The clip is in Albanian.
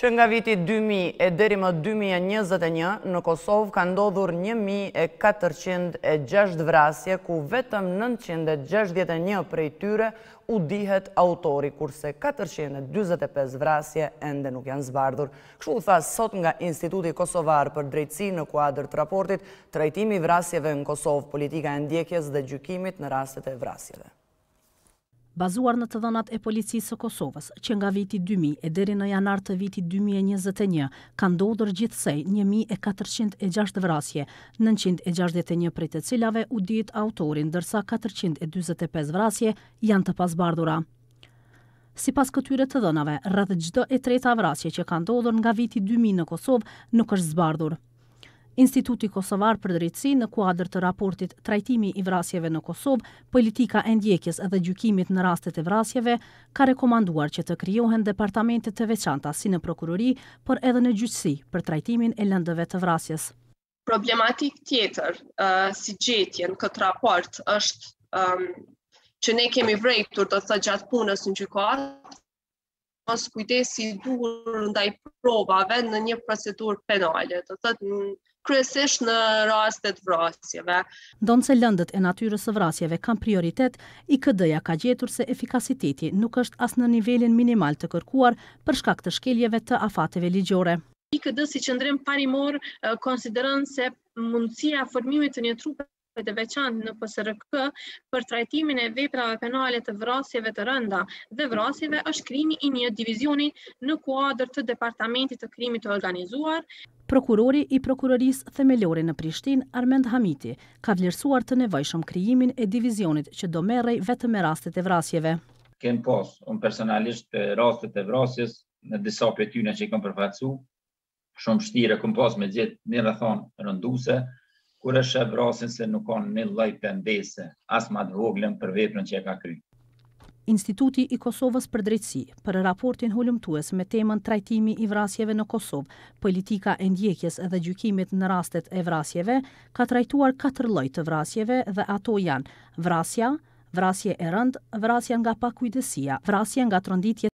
që nga viti 2000 e deri më 2021 në Kosovë ka ndodhur 1406 vrasje ku vetëm 961 prej tyre u dihet autori kurse 425 vrasje ende nuk janë zbardhur. Kështu u tha sot nga Instituti Kosovar për Drejtësi në kuadër të raportit Trajtimi i vrasjeve në Kosovë, politika e ndjekjes dhe gjykimit në rastet e vrasjeve bazuar në të dhënat e policisë së Kosovës, që nga viti 2000 e deri në janar të vitit 2021 ka ndodhur gjithsej 1406 vrasje, 961 prej të cilave u dit autorin ndërsa 445 vrasje janë të pasbardhura. Si pas këtyre të dhënave, rrëdhë gjdo e treta vrasje që ka ndodhur nga viti 2000 në Kosovë nuk është zbardhur. Instituti Kosovar për Drejtësi në kuadrë të raportit trajtimi i vrasjeve në Kosovë, politika e ndjekjes dhe gjykimit në rastet e vrasjeve, ka rekomanduar që të kryohen departamentet të veçanta si në prokurori, për edhe në gjyqësi për trajtimin e lëndëve të vrasjes. Problematik tjetër, uh, si gjetjen këtë raport, është um, që ne kemi vrejtur të thë gjatë punës në gjykuatë, mos kujdesi i duhur ndaj provave në një procedurë penale, do thotë kryesisht në rastet vrasjeve. se lëndët e natyrës së vrasjeve kanë prioritet, IKD-ja ka gjetur se efikasiteti nuk është as në nivelin minimal të kërkuar për shkak të shkeljeve të afateve ligjore. IKD si qëndrim parimor konsideron se mundësia e formimit të një trupe Për të veçantë në PSRK për trajtimin e veprave penale të vrasjeve të rënda dhe vrasjeve është krimi i një divizioni në kuadrë të Departamentit të Krimit të Organizuar. Prokurori i Prokurorisë Themelore në Prishtinë Armend Hamiti ka vlerësuar të nevojshëm krijimin e divizionit që do merrej vetëm me rastet e vrasjeve. Kem pos, unë personalisht rastet e vrasjes në disa pyetje që i kam përfacu, shumë shtire kom pas me gjithë, një rrethon rënduese kur e shë se nuk kanë një loj pëndese, as ma të voglën për veprën që e ka kry. Instituti i Kosovës për drejtësi, për raportin hullumtues me temën trajtimi i vrasjeve në Kosovë, politika e ndjekjes dhe gjykimit në rastet e vrasjeve, ka trajtuar katër loj të vrasjeve dhe ato janë vrasja, vrasje e rënd, vrasja nga pakujdesia, vrasje nga tronditje